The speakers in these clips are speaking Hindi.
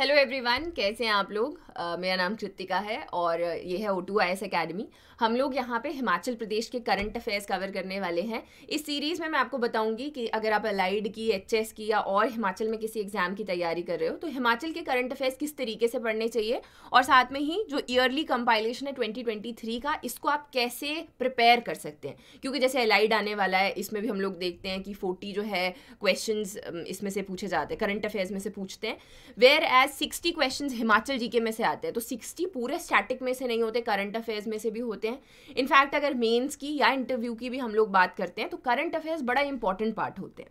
हेलो एवरीवन कैसे हैं आप लोग uh, मेरा नाम कृतिका है और ये है O two I S academy हम लोग यहाँ पे हिमाचल प्रदेश के करंट अफेयर्स कवर करने वाले हैं इस सीरीज़ में मैं आपको बताऊंगी कि अगर आप अलाइड की एच की या और हिमाचल में किसी एग्ज़ाम की तैयारी कर रहे हो तो हिमाचल के करंट अफेयर्स किस तरीके से पढ़ने चाहिए और साथ में ही जो ईयरली कंपाइलेशन है ट्वेंटी का इसको आप कैसे प्रिपेयर कर सकते हैं क्योंकि जैसे अलाइड आने वाला है इसमें भी हम लोग देखते हैं कि फोर्टी जो है क्वेश्चन इसमें से पूछे जाते हैं करंट अफेयर्स में से पूछते हैं वेयर एज शायद सिक्सटी क्वेश्चन हिमाचल जी में से आते हैं तो सिक्सटी पूरे स्टैटिक में से नहीं होते करंट अफेयर्स में से भी होते हैं इनफैक्ट अगर मेन्स की या इंटरव्यू की भी हम लोग बात करते हैं तो करंट अफेयर्स बड़ा इंपॉर्टेंट पार्ट होते हैं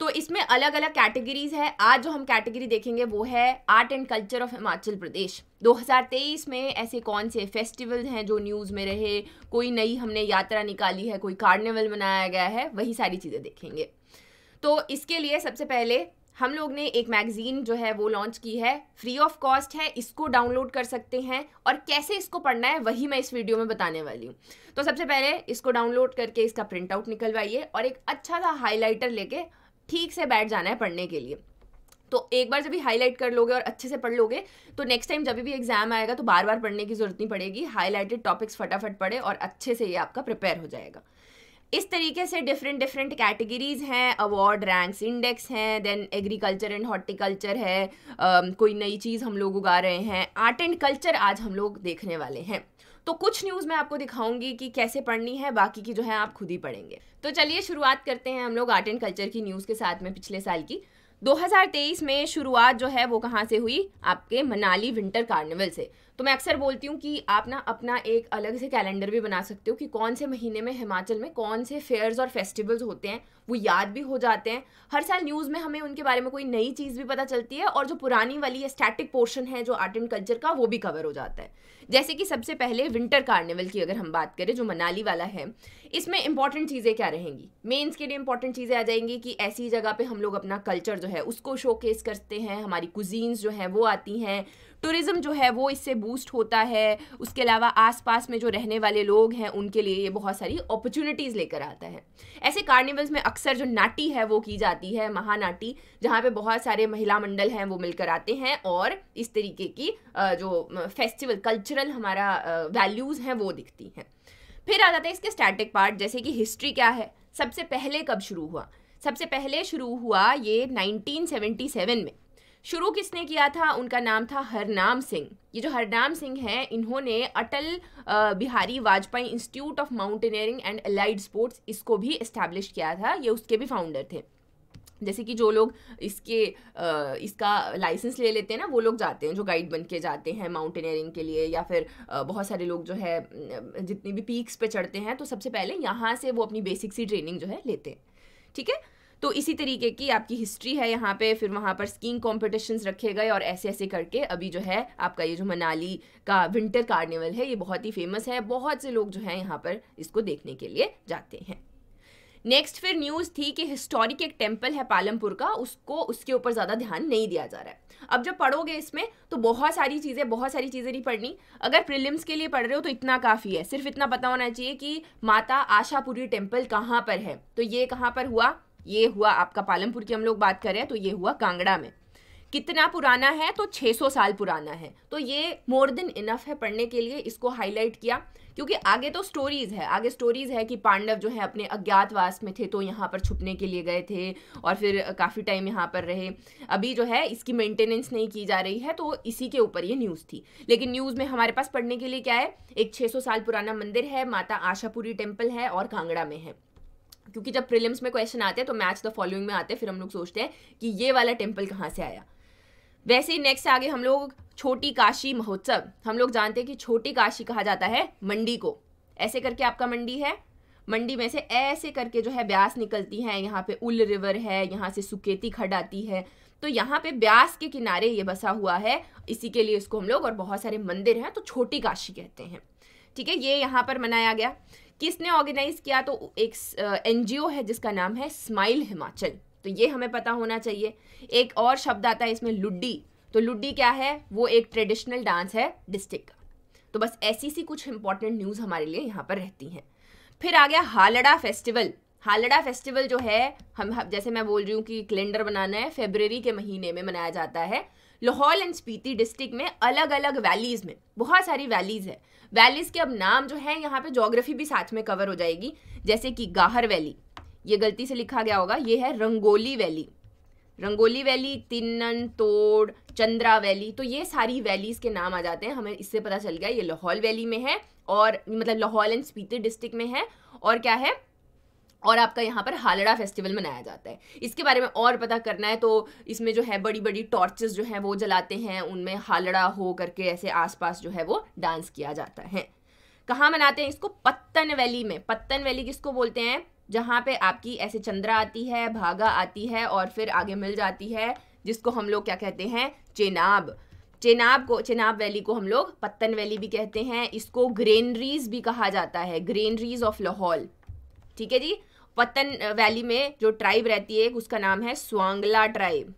तो इसमें अलग अलग कैटेगरीज है आज जो हम कैटेगरी देखेंगे वो है art and culture of Himachal Pradesh 2023 में ऐसे कौन से फेस्टिवल हैं जो न्यूज़ में रहे कोई नई हमने यात्रा निकाली है कोई कार्निवल मनाया गया है वही सारी चीज़ें देखेंगे तो इसके लिए सबसे पहले हम लोग ने एक मैगज़ीन जो है वो लॉन्च की है फ्री ऑफ कॉस्ट है इसको डाउनलोड कर सकते हैं और कैसे इसको पढ़ना है वही मैं इस वीडियो में बताने वाली हूँ तो सबसे पहले इसको डाउनलोड करके इसका प्रिंट आउट निकलवाइए और एक अच्छा सा हाईलाइटर लेके ठीक से बैठ जाना है पढ़ने के लिए तो एक बार जब भी हाईलाइट कर लोगे और अच्छे से पढ़ लोगे तो नेक्स्ट टाइम जब भी एग्जाम आएगा तो बार बार पढ़ने की जरूरत नहीं पड़ेगी हाईलाइटेड टॉपिक्स फटाफट पढ़े और अच्छे से ये आपका प्रिपेयर हो जाएगा इस तरीके से डिफरेंट डिफरेंट कैटेगरीज हैं अवार्ड रैंक्स इंडेक्स हैं देन एग्रीकल्चर एंड हॉर्टिकल्चर है um, कोई नई चीज़ हम लोग उगा रहे हैं आर्ट एंड कल्चर आज हम लोग देखने वाले हैं तो कुछ न्यूज़ मैं आपको दिखाऊंगी कि कैसे पढ़नी है बाकी की जो है आप खुद ही पढ़ेंगे तो चलिए शुरुआत करते हैं हम लोग आर्ट एंड कल्चर की न्यूज़ के साथ में पिछले साल की 2023 में शुरुआत जो है वो कहाँ से हुई आपके मनाली विंटर कार्निवल से तो मैं अक्सर बोलती हूँ कि आप ना अपना एक अलग से कैलेंडर भी बना सकते हो कि कौन से महीने में हिमाचल में कौन से फेयर्स और फेस्टिवल्स होते हैं वो याद भी हो जाते हैं हर साल न्यूज़ में हमें उनके बारे में कोई नई चीज़ भी पता चलती है और जो पुरानी वाली स्टैटिक पोर्शन है जो आर्ट एंड कल्चर का वो भी कवर हो जाता है जैसे कि सबसे पहले विंटर कार्निवल की अगर हम बात करें जो मनाली वाला है इसमें इंपॉर्टेंट चीज़ें क्या रहेंगी मेंस के लिए इंपॉर्टेंट चीज़ें आ जाएंगी कि ऐसी जगह पे हम लोग अपना कल्चर जो है उसको शोकेस करते हैं हमारी कुजीन्स जो हैं वो आती हैं टूरिज़्म जो है वो इससे बूस्ट होता है उसके अलावा आसपास में जो रहने वाले लोग हैं उनके लिए ये बहुत सारी अपॉर्चुनिटीज़ लेकर आता है ऐसे कार्निवल्स में अक्सर जो नाटी है वो की जाती है महानाटी जहाँ पे बहुत सारे महिला मंडल हैं वो मिलकर आते हैं और इस तरीके की जो फेस्टिवल कल्चरल हमारा वैल्यूज़ हैं वो दिखती हैं फिर आ जाता है इसके स्टैटिक पार्ट जैसे कि हिस्ट्री क्या है सबसे पहले कब शुरू हुआ सबसे पहले शुरू हुआ ये 1977 में शुरू किसने किया था उनका नाम था हरनाम सिंह ये जो हरनाम सिंह हैं इन्होंने Atal Bihari Vajpayee institute of mountaineering and allied sports इसको भी इस्टेब्लिश किया था ये उसके भी फाउंडर थे जैसे कि जो लोग इसके इसका लाइसेंस ले लेते हैं ना वो लोग जाते हैं जो गाइड बन के जाते हैं माउंटेनियरिंग के लिए या फिर बहुत सारे लोग जो है जितने भी पीक्स पे चढ़ते हैं तो सबसे पहले यहाँ से वो अपनी बेसिक सी ट्रेनिंग जो है लेते हैं ठीक है तो इसी तरीके की आपकी हिस्ट्री है यहाँ पे फिर वहाँ पर स्कीइंग कॉम्पिटिशन्स रखे गए और ऐसे ऐसे करके अभी जो है आपका ये जो मनाली का विंटर कार्निवल है ये बहुत ही फेमस है बहुत से लोग जो हैं यहाँ पर इसको देखने के लिए जाते हैं नेक्स्ट फिर न्यूज़ थी कि हिस्टोरिक एक टेम्पल है पालमपुर का उसको उसके ऊपर ज़्यादा ध्यान नहीं दिया जा रहा है अब जब पढ़ोगे इसमें तो बहुत सारी चीज़ें बहुत सारी चीज़ें नहीं पढ़नी अगर प्रिलिम्स के लिए पढ़ रहे हो तो इतना काफ़ी है सिर्फ इतना पता होना चाहिए कि माता आशापुरी टेम्पल कहाँ पर है तो ये कहाँ पर हुआ ये हुआ आपका पालमपुर की हम लोग बात कर रहे हैं तो ये हुआ कांगड़ा में कितना पुराना है तो 600 साल पुराना है तो ये मोर देन इनफ है पढ़ने के लिए इसको हाईलाइट किया क्योंकि आगे तो स्टोरीज है आगे स्टोरीज है कि पांडव जो है अपने अज्ञातवास में थे तो यहाँ पर छुपने के लिए गए थे और फिर काफ़ी टाइम यहाँ पर रहे अभी जो है इसकी मेंटेनेंस नहीं की जा रही है तो इसी के ऊपर ये न्यूज़ थी लेकिन न्यूज़ में हमारे पास पढ़ने के लिए क्या है एक 600 साल पुराना मंदिर है माता आशापुरी टेम्पल है और कांगड़ा में है क्योंकि जब प्रिलिम्स में क्वेश्चन आते हैं तो मैच द फॉलोइंग में आते हैं फिर हम लोग सोचते हैं कि ये वाला टेम्पल कहाँ से आया वैसे ही नेक्स्ट आगे हम लोग छोटी काशी महोत्सव हम लोग जानते हैं कि छोटी काशी कहा जाता है मंडी को ऐसे करके आपका मंडी है मंडी में से ऐसे करके जो है ब्यास निकलती है यहाँ पे उल रिवर है यहाँ से सुकेती खड आती है तो यहाँ पे ब्यास के किनारे ये बसा हुआ है इसी के लिए इसको हम लोग और बहुत सारे मंदिर हैं तो छोटी काशी कहते हैं ठीक है ये यहाँ पर मनाया गया किसने ऑर्गेनाइज किया तो एक एनजीओ है जिसका नाम है स्माइल हिमाचल तो ये हमें पता होना चाहिए एक और शब्द आता है इसमें लुड्डी तो लुड्डी क्या है वो एक ट्रेडिशनल डांस है डिस्ट्रिक्ट का तो बस ऐसी सी कुछ इंपॉर्टेंट न्यूज़ हमारे लिए यहाँ पर रहती हैं फिर आ गया हालड़ा फेस्टिवल हालड़ा फेस्टिवल जो है हम जैसे मैं बोल रही हूँ कि कैलेंडर बनाना है फेबररी के महीने में मनाया जाता है लाहौल एंड स्पीति डिस्ट्रिक्ट में अलग अलग वैलीज़ में बहुत सारी वैलीज़ है वैलीज़ के अब नाम जो है यहाँ पे जोग्राफी भी साथ में कवर हो जाएगी जैसे कि गाहर वैली ये गलती से लिखा गया होगा ये है रंगोली वैली रंगोली वैली तिन्न तोड़ चंद्रा वैली तो ये सारी वैलीज़ के नाम आ जाते हैं हमें इससे पता चल गया ये लाहौल वैली में है और मतलब लाहौल एंड स्पीति डिस्ट्रिक्ट में है और क्या है और आपका यहाँ पर हालड़ा फेस्टिवल मनाया जाता है इसके बारे में और पता करना है तो इसमें जो है बड़ी बड़ी टॉर्चेस जो हैं वो जलाते हैं उनमें हालड़ा हो करके ऐसे आसपास जो है वो डांस किया जाता है कहाँ मनाते हैं इसको पत्तन वैली में पत्तन वैली किसको बोलते हैं जहाँ पे आपकी ऐसे चंद्रा आती है भागा आती है और फिर आगे मिल जाती है जिसको हम लोग क्या कहते हैं चेनाब चेनाब को चेनाब वैली को हम लोग पत्तन वैली भी कहते हैं इसको ग्रेनरीज भी कहा जाता है ग्रेनरीज ऑफ लाहौल ठीक है जी पत्तन वैली में जो ट्राइब रहती है उसका नाम है स्वांगला ट्राइब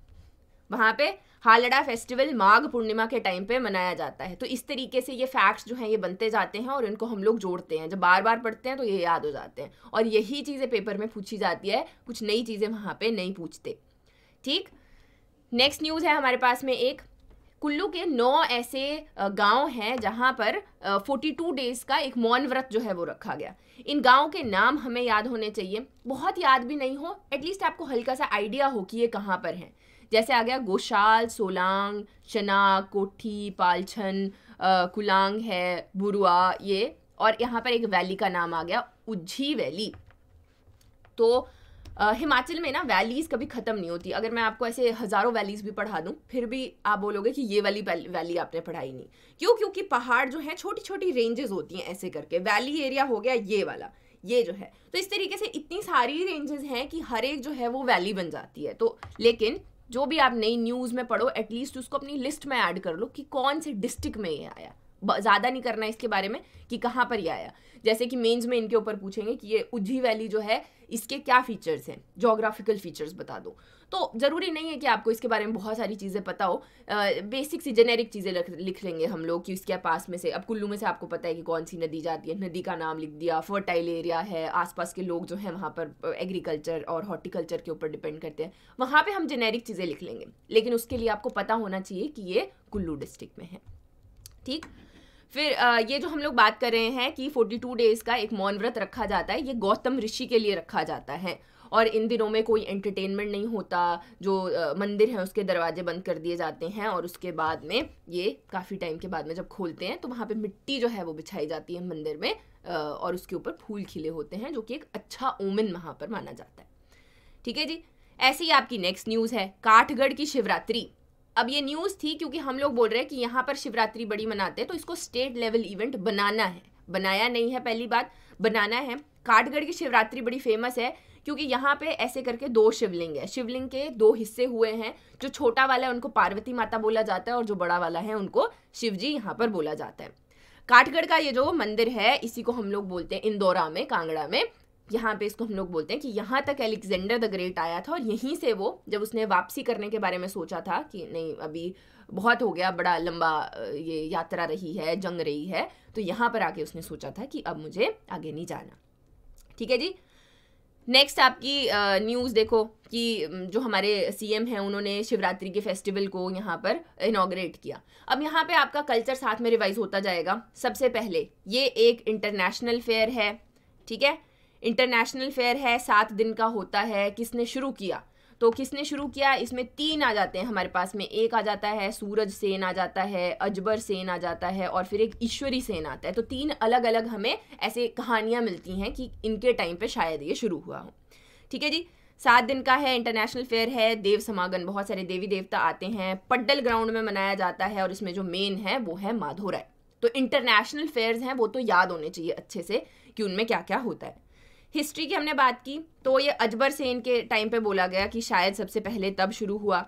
वहाँ पे हालड़ा फेस्टिवल माघ पूर्णिमा के टाइम पे मनाया जाता है तो इस तरीके से ये फैक्ट्स जो हैं ये बनते जाते हैं और इनको हम लोग जोड़ते हैं जब बार बार पढ़ते हैं तो ये याद हो जाते हैं और यही चीज़ें पेपर में पूछी जाती है कुछ नई चीज़ें वहाँ पर नहीं पूछते ठीक नेक्स्ट न्यूज़ है हमारे पास में एक कुल्लू के नौ ऐसे गांव हैं जहां पर 42 डेज का एक मौन व्रत जो है वो रखा गया इन गांवों के नाम हमें याद होने चाहिए बहुत याद भी नहीं हो एटलीस्ट आपको हल्का सा आइडिया हो कि ये कहाँ पर हैं जैसे आ गया गोशाल सोलांग चना कोठी पालछन कुलांग है बुरुआ ये और यहाँ पर एक वैली का नाम आ गया उज्जी वैली तो हिमाचल में ना वैलीज़ कभी ख़त्म नहीं होती अगर मैं आपको ऐसे हज़ारों वैलीज़ भी पढ़ा दूँ फिर भी आप बोलोगे कि ये वाली वैली आपने पढ़ाई नहीं क्यों क्योंकि पहाड़ जो है छोटी छोटी रेंजेस होती हैं ऐसे करके वैली एरिया हो गया ये वाला ये जो है तो इस तरीके से इतनी सारी रेंजेस हैं कि हर एक जो है वो वैली बन जाती है तो लेकिन जो भी आप नई न्यूज़ में पढ़ो एटलीस्ट उसको अपनी लिस्ट में ऐड कर लो कि कौन से डिस्ट्रिक्ट में ये आया ज़्यादा नहीं करना इसके बारे में कि कहाँ पर ये आया जैसे कि मेंस में इनके ऊपर पूछेंगे कि ये उज्जी वैली जो है इसके क्या फीचर्स हैं जोग्राफिकल फीचर्स बता दो तो ज़रूरी नहीं है कि आपको इसके बारे में बहुत सारी चीज़ें पता हो बेसिक सी जेनेरिक चीज़ें लिख लेंगे हम लोग कि इसके पास में से अब कुल्लू में से आपको पता है कि कौन सी नदी जाती है नदी का नाम लिख दिया फर्टाइल एरिया है आसपास के लोग जो हैं वहाँ पर एग्रीकल्चर और हॉर्टिकल्चर के ऊपर डिपेंड करते हैं वहाँ पर हम जेनेरिक चीज़ें लिख लेंगे लेकिन उसके लिए आपको पता होना चाहिए कि ये कुल्लू डिस्ट्रिक्ट में है ठीक फिर ये जो हम लोग बात कर रहे हैं कि 42 डेज़ का एक मौन व्रत रखा जाता है ये गौतम ऋषि के लिए रखा जाता है और इन दिनों में कोई एंटरटेनमेंट नहीं होता जो मंदिर है उसके दरवाजे बंद कर दिए जाते हैं और उसके बाद में ये काफ़ी टाइम के बाद में जब खोलते हैं तो वहाँ पे मिट्टी जो है वो बिछाई जाती है मंदिर में और उसके ऊपर फूल खिले होते हैं जो कि एक अच्छा ओमिन वहाँ पर माना जाता है ठीक है जी ऐसे ही आपकी नेक्स्ट न्यूज़ है काठगढ़ की शिवरात्रि अब ये न्यूज़ थी क्योंकि हम लोग बोल रहे हैं कि यहाँ पर शिवरात्रि बड़ी मनाते हैं तो इसको स्टेट लेवल इवेंट बनाना है बनाया नहीं है पहली बात बनाना है काठगढ़ की शिवरात्रि बड़ी फेमस है क्योंकि यहाँ पे ऐसे करके दो शिवलिंग है शिवलिंग के दो हिस्से हुए हैं जो छोटा वाला है उनको पार्वती माता बोला जाता है और जो बड़ा वाला है उनको शिव जी यहाँ पर बोला जाता है काठगढ़ का ये जो मंदिर है इसी को हम लोग बोलते हैं इंदौरा में कांगड़ा में यहाँ पे इसको हम लोग बोलते हैं कि यहाँ तक एलेक्जेंडर द ग्रेट आया था और यहीं से वो जब उसने वापसी करने के बारे में सोचा था कि नहीं अभी बहुत हो गया बड़ा लंबा ये यात्रा रही है जंग रही है तो यहाँ पर आके उसने सोचा था कि अब मुझे आगे नहीं जाना ठीक है जी नेक्स्ट आपकी न्यूज़ देखो कि जो हमारे सीएम हैं उन्होंने शिवरात्रि के फेस्टिवल को यहाँ पर इनाग्रेट किया अब यहाँ पे आपका कल्चर साथ में रिवाइज होता जाएगा सबसे पहले ये एक इंटरनेशनल फेयर है ठीक है इंटरनेशनल फेयर है सात दिन का होता है किसने शुरू किया तो किसने शुरू किया इसमें तीन आ जाते हैं हमारे पास में एक आ जाता है सूरज सेन आ जाता है अजबर सेन आ जाता है और फिर एक ईश्वरी सेन आता है तो तीन अलग अलग हमें ऐसे कहानियाँ मिलती हैं कि इनके टाइम पे शायद ये शुरू हुआ हो ठीक है जी सात दिन का है इंटरनेशनल फेयर है देव समागम बहुत सारे देवी देवता आते हैं पड्डल ग्राउंड में मनाया जाता है और इसमें जो मेन है वो है माधोराय तो इंटरनेशनल फेयर्स हैं वो तो याद होने चाहिए अच्छे से कि उनमें क्या क्या होता है हिस्ट्री की हमने बात की तो ये अजबर सेन के टाइम पे बोला गया कि शायद सबसे पहले तब शुरू हुआ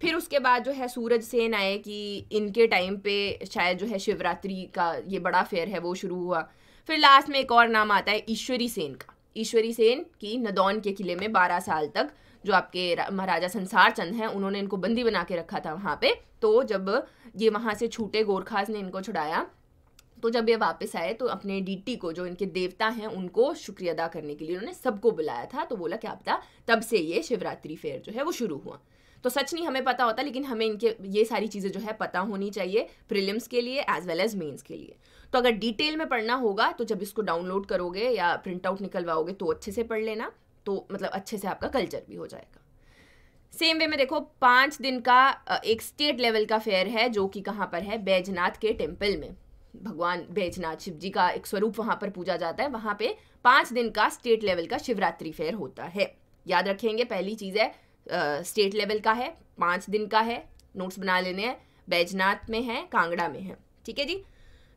फिर उसके बाद जो है सूरज सेन आए कि इनके टाइम पे शायद जो है शिवरात्रि का ये बड़ा फेयर है वो शुरू हुआ फिर लास्ट में एक और नाम आता है ईश्वरी सेन का ईश्वरी सेन की नदौन के किले में बारह साल तक जो आपके महाराजा संसार चंद हैं उन्होंने इनको बंदी बना के रखा था वहाँ पे तो जब ये वहाँ से छूटे गोरखास ने इनको छुड़ाया तो जब ये वापस आए तो अपने डीटी को जो इनके देवता हैं उनको शुक्रिया अदा करने के लिए उन्होंने सबको बुलाया था तो बोला क्या पता तब से ये शिवरात्रि फेयर जो है वो शुरू हुआ तो सच नहीं हमें पता होता लेकिन हमें इनके ये सारी चीज़ें जो है पता होनी चाहिए प्रिलिम्स के लिए एज वेल एज मेन्स के लिए तो अगर डिटेल में पढ़ना होगा तो जब इसको डाउनलोड करोगे या प्रिंट आउट निकलवाओगे तो अच्छे से पढ़ लेना तो मतलब अच्छे से आपका कल्चर भी हो जाएगा सेम वे में देखो पाँच दिन का एक स्टेट लेवल का फेयर है जो कि कहाँ पर है बैजनाथ के टेम्पल में भगवान बैजनाथ शिव जी का एक स्वरूप वहाँ पर पूजा जाता है वहाँ पे पाँच दिन का स्टेट लेवल का शिवरात्रि फेयर होता है याद रखेंगे पहली चीज़ है स्टेट लेवल का है पाँच दिन का है नोट्स बना लेने हैं बैजनाथ में है कांगड़ा में है ठीक है जी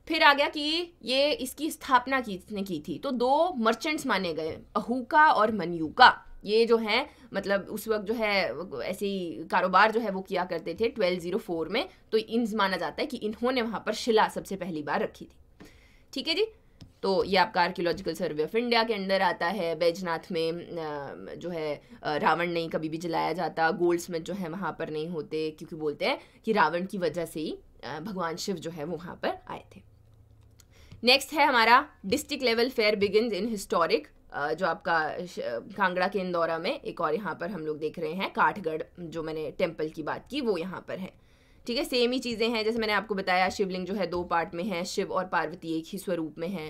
फिर आ गया कि ये इसकी स्थापना किसने की थी तो दो मर्चेंट्स माने गए अहूका और मनयूका ये जो है मतलब उस वक्त जो है ऐसे ही कारोबार जो है वो किया करते थे 1204 में तो इन माना जाता है कि इन्होंने वहाँ पर शिला सबसे पहली बार रखी थी ठीक है जी तो ये आपका आर्कियोलॉजिकल सर्वे ऑफ इंडिया के अंदर आता है बैजनाथ में जो है रावण नहीं कभी भी जलाया जाता गोल्ड स्मिथ जो है वहाँ पर नहीं होते क्योंकि बोलते हैं कि रावण की वजह से ही भगवान शिव जो है वो वहाँ पर आए थे नेक्स्ट है हमारा district level fair begin in historic जो आपका कांगड़ा के इंदौरा में एक और यहाँ पर हम लोग देख रहे हैं काठगढ़ जो मैंने टेम्पल की बात की वो यहाँ पर है ठीक है सेम ही चीज़ें हैं जैसे मैंने आपको बताया शिवलिंग जो है दो पार्ट में है शिव और पार्वती एक ही स्वरूप में है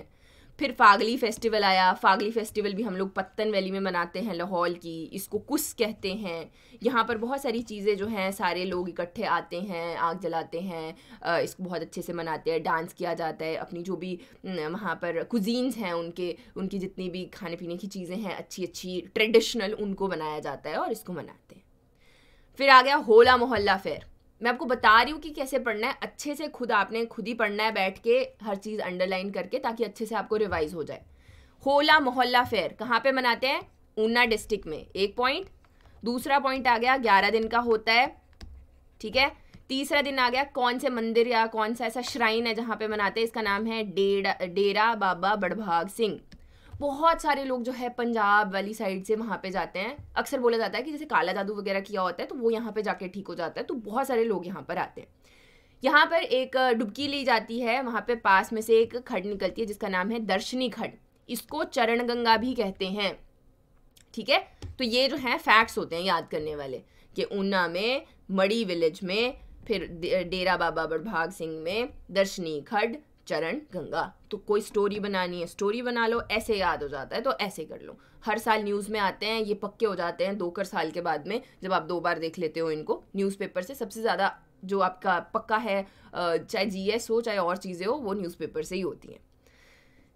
फिर फागली फेस्टिवल आया फागली फेस्टिवल भी हम लोग पत्तन वैली में मनाते हैं लाहौल की इसको कुस कहते हैं यहाँ पर बहुत सारी चीज़ें जो हैं सारे लोग इकट्ठे आते हैं आग जलाते हैं इसको बहुत अच्छे से मनाते हैं डांस किया जाता है अपनी जो भी वहाँ पर कुजीन्स हैं उनके उनकी जितनी भी खाने पीने की चीज़ें हैं अच्छी अच्छी ट्रेडिशनल उनको बनाया जाता है और इसको मनाते हैं फिर आ गया होला मोहल्ला फेयर मैं आपको बता रही हूँ कि कैसे पढ़ना है अच्छे से खुद आपने खुद ही पढ़ना है बैठ के हर चीज़ अंडरलाइन करके ताकि अच्छे से आपको रिवाइज हो जाए होला मोहल्ला फेयर कहाँ पे मनाते हैं ऊना डिस्ट्रिक्ट में एक पॉइंट दूसरा पॉइंट आ गया ग्यारह दिन का होता है ठीक है तीसरा दिन आ गया कौन से मंदिर या कौन सा ऐसा श्राइन है जहाँ पे मनाते हैं इसका नाम है डेरा डेरा बाबा बड़भाग सिंह बहुत सारे लोग जो है पंजाब वाली साइड से वहाँ पे जाते हैं अक्सर बोला जाता है कि जैसे काला जादू वगैरह किया होता है तो वो यहाँ पे जाके ठीक हो जाता है तो बहुत सारे लोग यहाँ पर आते हैं यहाँ पर एक डुबकी ली जाती है वहाँ पे पास में से एक खड निकलती है जिसका नाम है दर्शनी खड इसको चरण गंगा भी कहते हैं ठीक है तो ये जो है फैक्ट्स होते हैं याद करने वाले कि ऊना में मड़ी विलेज में फिर डेरा बाबा बड़भाग सिंह में दर्शनी खड चरण गंगा तो कोई स्टोरी बनानी है स्टोरी बना लो ऐसे याद हो जाता है तो ऐसे कर लो हर साल न्यूज़ में आते हैं ये पक्के हो जाते हैं दो कर साल के बाद में जब आप दो बार देख लेते हो इनको न्यूज़पेपर से सबसे ज़्यादा जो आपका पक्का है चाहे जी एस हो चाहे और चीज़ें हो वो न्यूज़पेपर से ही होती हैं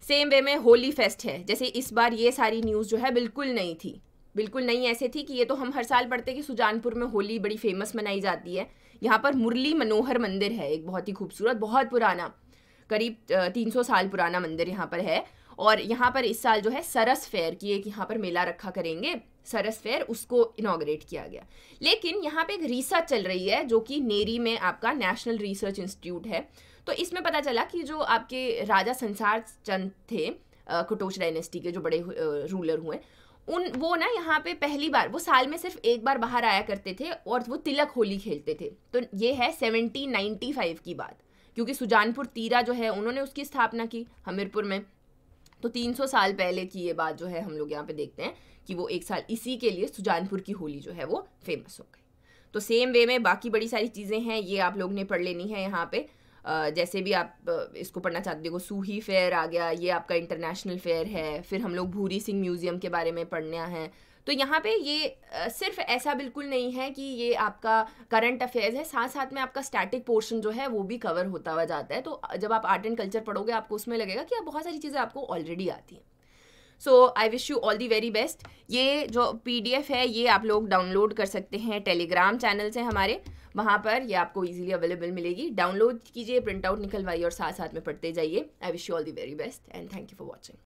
सेम वे में होली फेस्ट है जैसे इस बार ये सारी न्यूज़ जो है बिल्कुल नहीं थी बिल्कुल नहीं ऐसे थी कि ये तो हम हर साल पढ़ते कि सुजानपुर में होली बड़ी फेमस मनाई जाती है यहाँ पर मुरली मनोहर मंदिर है एक बहुत ही खूबसूरत बहुत पुराना करीब तीन सौ साल पुराना मंदिर यहाँ पर है और यहाँ पर इस साल जो है सरस फेयर की एक यहाँ पर मेला रखा करेंगे सरस फेयर उसको इनाग्रेट किया गया लेकिन यहाँ पे एक रिसर्च चल रही है जो कि नेरी में आपका नेशनल रिसर्च इंस्टीट्यूट है तो इसमें पता चला कि जो आपके राजा संसार चंद थे कुटोच डायनेस्टी के जो बड़े रूलर हुए उन वो ना यहाँ पे पहली बार वो साल में सिर्फ एक बार बाहर आया करते थे और वो तिलक होली खेलते थे तो ये है सेवनटीन फाइव की बात क्योंकि सुजानपुर तीरा जो है उन्होंने उसकी स्थापना की हमीरपुर में तो 300 साल पहले की ये बात जो है हम लोग यहाँ पे देखते हैं कि वो एक साल इसी के लिए सुजानपुर की होली जो है वो फेमस हो गई तो सेम वे में बाकी बड़ी सारी चीज़ें हैं ये आप लोग ने पढ़ लेनी है यहाँ पे जैसे भी आप इसको पढ़ना चाहते हो सूही फेयर आ गया ये आपका इंटरनेशनल फेयर है फिर हम लोग भूरी सिंह म्यूज़ियम के बारे में पढ़ना है तो यहाँ पे ये सिर्फ ऐसा बिल्कुल नहीं है कि ये आपका करंट अफेयर्स है साथ साथ में आपका स्टैटिक पोर्शन जो है वो भी कवर होता हुआ जाता है तो जब आप आर्ट एंड कल्चर पढ़ोगे आपको उसमें लगेगा कि आप बहुत सारी चीज़ें आपको ऑलरेडी आती हैं so I wish you all the very best ये जो एफ है ये आप लोग डाउनलोड कर सकते हैं टेलीग्राम चैनल से हमारे वहाँ पर ये आपको इजीली अवेलेबल मिलेगी डाउनलोड कीजिए प्रिंट आउट निकलवाइए और साथ साथ में पढ़ते जाइए I wish you all the very best and thank you for watching